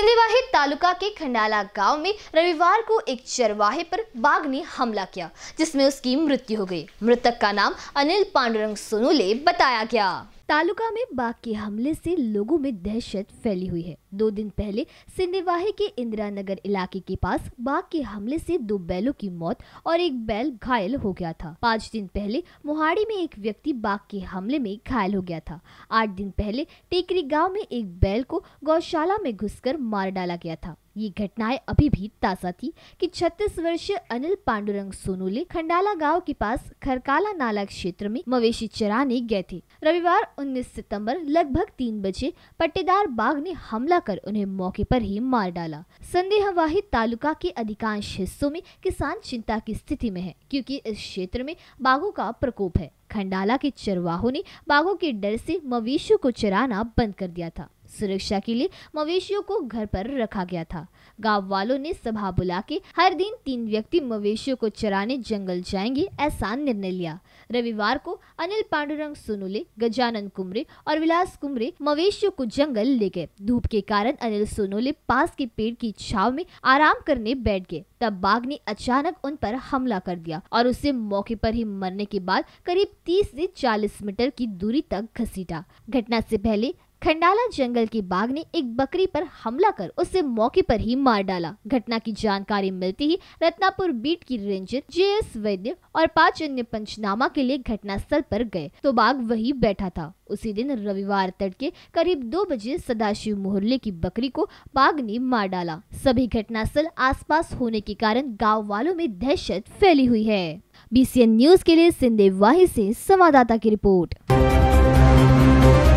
सिंधीवाही तालुका के खंडाला गांव में रविवार को एक चरवाहे पर बाघ ने हमला किया जिसमें उसकी मृत्यु हो गई मृतक का नाम अनिल पांडुरंग सोनूले बताया गया तालुका में बाघ के हमले से लोगों में दहशत फैली हुई है दो दिन पहले सिंधेवाही के इंदिरा नगर इलाके के पास बाघ के हमले से दो बैलों की मौत और एक बैल घायल हो गया था पाँच दिन पहले मोहाड़ी में एक व्यक्ति बाघ के हमले में घायल हो गया था आठ दिन पहले टेकरी गाँव में एक बैल को गौशाला में घुसकर मार डाला गया था ये घटनाएं अभी भी ताज़ा थी कि 36 वर्षीय अनिल पांडुरंग सोनोले खंडाला गांव के पास खरकाला नाला क्षेत्र में मवेशी चराने गए थे रविवार 19 सितंबर लगभग तीन बजे पट्टेदार बाघ ने हमला कर उन्हें मौके पर ही मार डाला संदेहवाही तालुका के अधिकांश हिस्सों में किसान चिंता की स्थिति में है क्योंकि इस क्षेत्र में बाघों का प्रकोप है खंडाला के चरवाहों ने बाघों के डर से मवेशियों को चराना बंद कर दिया था सुरक्षा के लिए मवेशियों को घर पर रखा गया था गांव वालों ने सभा बुला के हर दिन तीन व्यक्ति मवेशियों को चराने जंगल जाएंगे ऐसा निर्णय लिया रविवार को अनिल पांडुरंग सोनुले गजानन कुमरे और विलास कुमरे मवेशियों को जंगल ले गए धूप के कारण अनिल सोनुले पास के पेड़ की छाव में आराम करने बैठ गए तब बाघ ने अचानक उन पर हमला कर दिया और उसे मौके पर ही मरने के बाद करीब 30 से 40 मीटर की दूरी तक घसीटा घटना से पहले खंडाला जंगल की बाघ ने एक बकरी पर हमला कर उसे मौके पर ही मार डाला घटना की जानकारी मिलती ही रत्नापुर बीट की रेंजर जे एस वैद्य और पांच अन्य पंचनामा के लिए घटना स्थल पर गए तो बाघ वही बैठा था उसी दिन रविवार तड़के करीब दो बजे सदाशिव मोहल्ले की बकरी को बाघ ने मार डाला सभी घटनास्थल आस होने के कारण गाँव वालों में दहशत फैली हुई है बी न्यूज के लिए सिंधे वाही ऐसी संवाददाता की रिपोर्ट